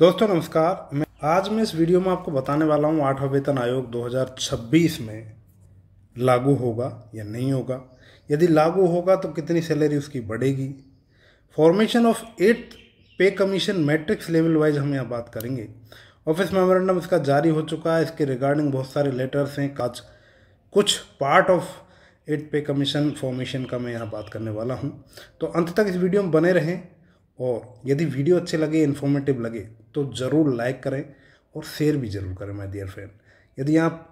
दोस्तों नमस्कार मैं आज मैं इस वीडियो में आपको बताने वाला हूँ आठवा वेतन आयोग 2026 में लागू होगा या नहीं होगा यदि लागू होगा तो कितनी सैलरी उसकी बढ़ेगी formation of eighth pay commission matrix level wise हम यहाँ बात करेंगे ऑफिस मेमोरेंडम इसका जारी हो चुका है इसके रिगार्डिंग बहुत सारे लेटर्स हैं आज कुछ part of eight pay commission formation का मैं यहाँ बात करने वाला हूँ तो अंत तक इस वीडियो में बने रहें और यदि वीडियो अच्छे लगे इन्फॉर्मेटिव लगे तो ज़रूर लाइक करें और शेयर भी ज़रूर करें माय डियर फ्रेंड यदि आप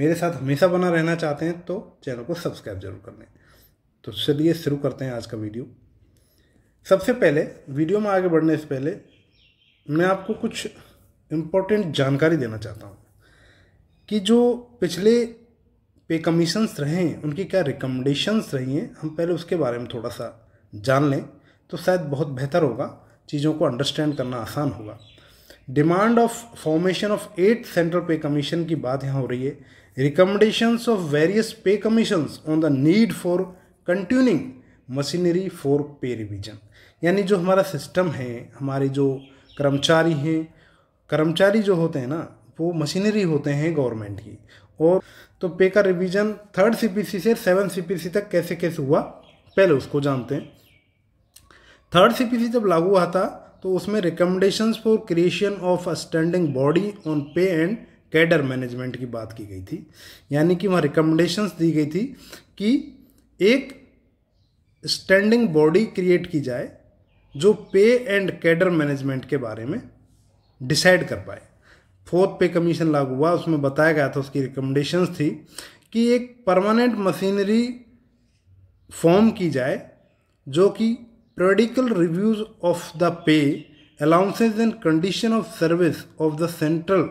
मेरे साथ हमेशा बना रहना चाहते हैं तो चैनल को सब्सक्राइब जरूर कर लें तो चलिए शुरू करते हैं आज का वीडियो सबसे पहले वीडियो में आगे बढ़ने से पहले मैं आपको कुछ इम्पोर्टेंट जानकारी देना चाहता हूँ कि जो पिछले पे कमीशंस रहे हैं उनकी क्या रिकमेंडेशंस रही हैं हम पहले उसके बारे में थोड़ा सा जान लें तो शायद बहुत बेहतर होगा चीज़ों को अंडरस्टैंड करना आसान होगा demand of formation of eight central pay commission की बात यहाँ हो रही है recommendations of various pay commissions on the need for continuing machinery for pay revision यानी जो हमारा सिस्टम है हमारे जो कर्मचारी हैं कर्मचारी जो होते हैं ना वो मशीनरी होते हैं गवर्नमेंट की और तो पे का रिवीजन थर्ड सीपीसी से सेवन सीपीसी तक कैसे कैसे हुआ पहले उसको जानते हैं थर्ड सीपीसी जब लागू हुआ था तो उसमें recommendation for creation of a standing body on pay and cadre management की बात की गई थी यानी कि वहाँ रिकमेंडेशंस दी गई थी कि एक स्टैंडिंग बॉडी क्रिएट की जाए जो पे एंड कैडर मैनेजमेंट के बारे में डिसाइड कर पाए फोर्थ पे कमीशन लागू हुआ उसमें बताया गया था उसकी रिकमेंडेशंस थी कि एक परमानेंट मशीनरी फॉर्म की जाए जो कि periodical reviews of the pay, allowances and condition of service of the central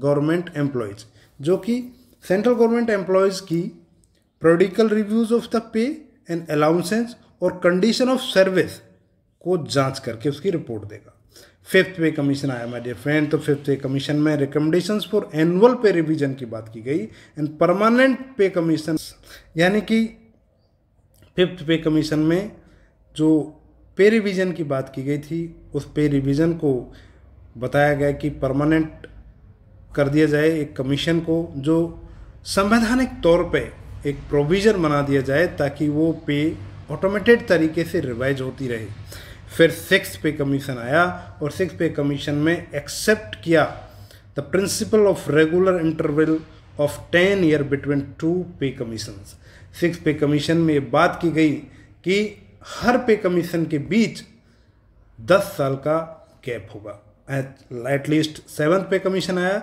government employees जो कि सेंट्रल गवर्नमेंट एम्प्लॉयज़ की periodical reviews of the pay and allowances और कंडीशन ऑफ सर्विस को जांच करके उसकी रिपोर्ट देगा फिफ्थ पे कमीशन आया माय डियर फ्रेंड तो फिफ्थ पे कमीशन में recommendations for annual pay revision की बात की गई एंड परमानेंट पे कमीशन यानी कि फिफ्थ पे कमीशन में जो पे रिविज़न की बात की गई थी उस पे रिविज़न को बताया गया कि परमानेंट कर दिया जाए एक कमीशन को जो संवैधानिक तौर पे एक प्रोविज़न बना दिया जाए ताकि वो पे ऑटोमेटेड तरीके से रिवाइज होती रहे फिर सिक्स पे कमीशन आया और सिक्स पे कमीशन में एक्सेप्ट किया the principle of regular interval of ten year between two pay commission six pay commission में ये बात की गई कि हर पे कमीशन के बीच दस साल का गैप होगा एटलीस्ट सेवन्थ पे कमीशन आया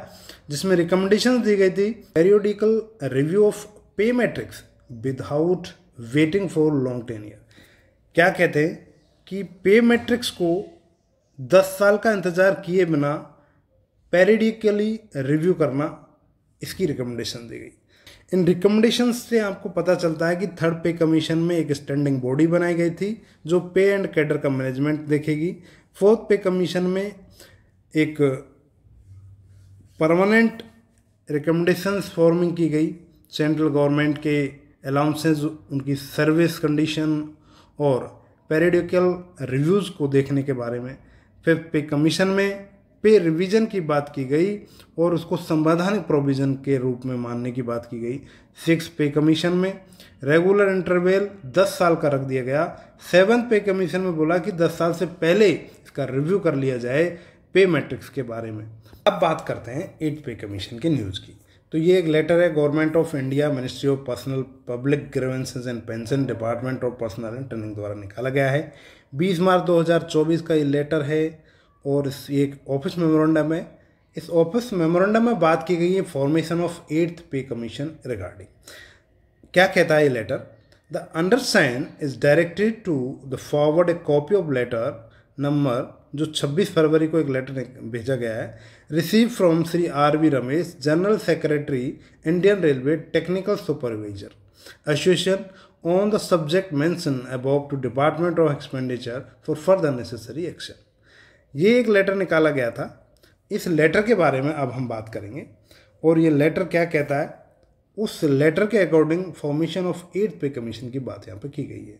जिसमें रिकमेंडेशन दी गई थी periodical review of pay matrix without waiting for long ten year क्या कहते हैं कि पे मैट्रिक्स को दस साल का इंतज़ार किए बिना पेरिडिकली रिव्यू करना इसकी रिकमेंडेशन दी गई इन रिकमेंडेशन से आपको पता चलता है कि थर्ड पे कमीशन में एक स्टैंडिंग बॉडी बनाई गई थी जो पे एंड कैडर का मैनेजमेंट देखेगी फोर्थ पे कमीशन में एक परमानेंट रिकमेंडेशंस फॉर्मिंग की गई सेंट्रल गवर्नमेंट के अलाउंसेज उनकी सर्विस कंडीशन और पेरिडिकल रिव्यूज़ को देखने के बारे में फिफ्थ पे कमीशन में पे रिवीजन की बात की गई और उसको संवैधानिक प्रोविज़न के रूप में मानने की बात की गई सिक्स पे कमीशन में रेगुलर इंटरवेल दस साल का रख दिया गया सेवन्थ पे कमीशन में बोला कि दस साल से पहले इसका रिव्यू कर लिया जाए पे मैट्रिक्स के बारे में अब बात करते हैं एट पे कमीशन के न्यूज़ की तो ये एक लेटर है government of India ministry of personnel public grievances and pension department of personnel and training द्वारा निकाला गया है 20 मार्च 2024 का ये लेटर है और इस ये एक ऑफिस मेमोरेंडम है इस ऑफिस मेमोरेंडम में बात की गई है formation of eighth pay commission regarding क्या कहता है ये letter the undersigned is directed to the forward a copy of letter number जो 26 फरवरी को एक लेटर भेजा गया है receive from Shri R V Ramesh general secretary Indian railway technical supervisor association on the subject mention about to department of expenditure for further necessary action ये एक लेटर निकाला गया था इस लेटर के बारे में अब हम बात करेंगे और ये लेटर क्या कहता है उस लेटर के according formation of eight pay commission की बात यहाँ पर की गई है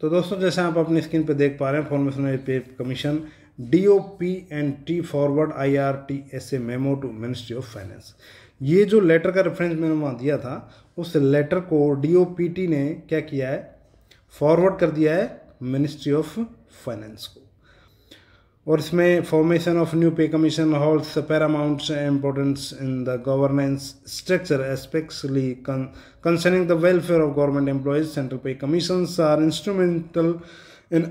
तो दोस्तों जैसे आप अपनी स्क्रीन पर देख पा रहे हैं formation of pay commission D O P and T forward I R T S A memo to ministry of finance ये जो लेटर का रेफरेंस मैंने वहाँ दिया था उस लेटर को डी ओ पी टी ने क्या किया है फॉरवर्ड कर दिया है मिनिस्ट्री ऑफ फाइनेंस को और इसमें formation of new pay commission holds paramount importance in the governance structure especially concerning the welfare of government employees central pay commission are instrumental in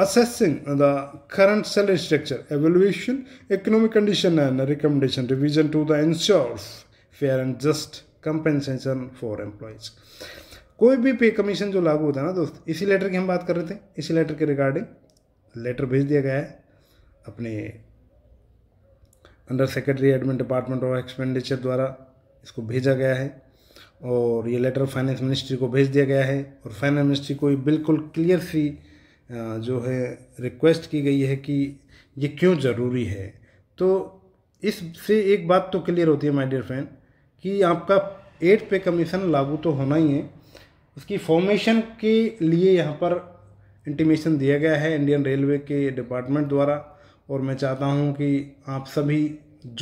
assessing the current salary structure evaluation economic condition and recommendation revision to the ensure fair and just compensation for employees कोई भी पे commission जो लागू होता है ना दोस्त इसी लेटर की हम बात कर रहे थे इसी लेटर के रिगार्डिंग लेटर भेज दिया गया है अपने under secretary admin department of expenditure द्वारा इसको भेजा गया है और ये लेटर फाइनेंस मिनिस्ट्री को भेज दिया गया है और फाइनेंस मिनिस्ट्री को बिल्कुल क्लियर सी जो है रिक्वेस्ट की गई है कि ये क्यों ज़रूरी है तो इससे एक बात तो क्लियर होती है माय डियर फ्रेंड कि आपका एट पे कमीशन लागू तो होना ही है उसकी फॉर्मेशन के लिए यहाँ पर इंटीमेशन दिया गया है इंडियन रेलवे के डिपार्टमेंट द्वारा और मैं चाहता हूँ कि आप सभी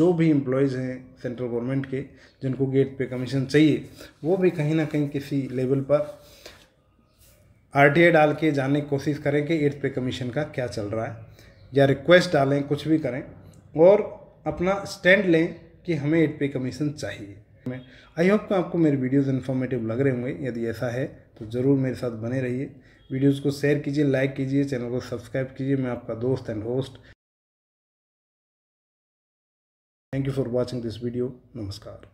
जो भी एम्प्लॉयज़ हैं सेंट्रल गवर्नमेंट के जिनको गेट पे कमीशन चाहिए वो भी कहीं ना कहीं किसी लेवल पर आर डाल के जानने की कोशिश करें कि एट पे कमीशन का क्या चल रहा है या रिक्वेस्ट डालें कुछ भी करें और अपना स्टैंड लें कि हमें एट पे कमीशन चाहिए मैं आई होप कि आपको मेरे वीडियोस इन्फॉर्मेटिव लग रहे होंगे यदि ऐसा है तो ज़रूर मेरे साथ बने रहिए वीडियोस को शेयर कीजिए लाइक कीजिए चैनल को सब्सक्राइब कीजिए मैं आपका दोस्त and host Thank you for watching this video. Namaskar.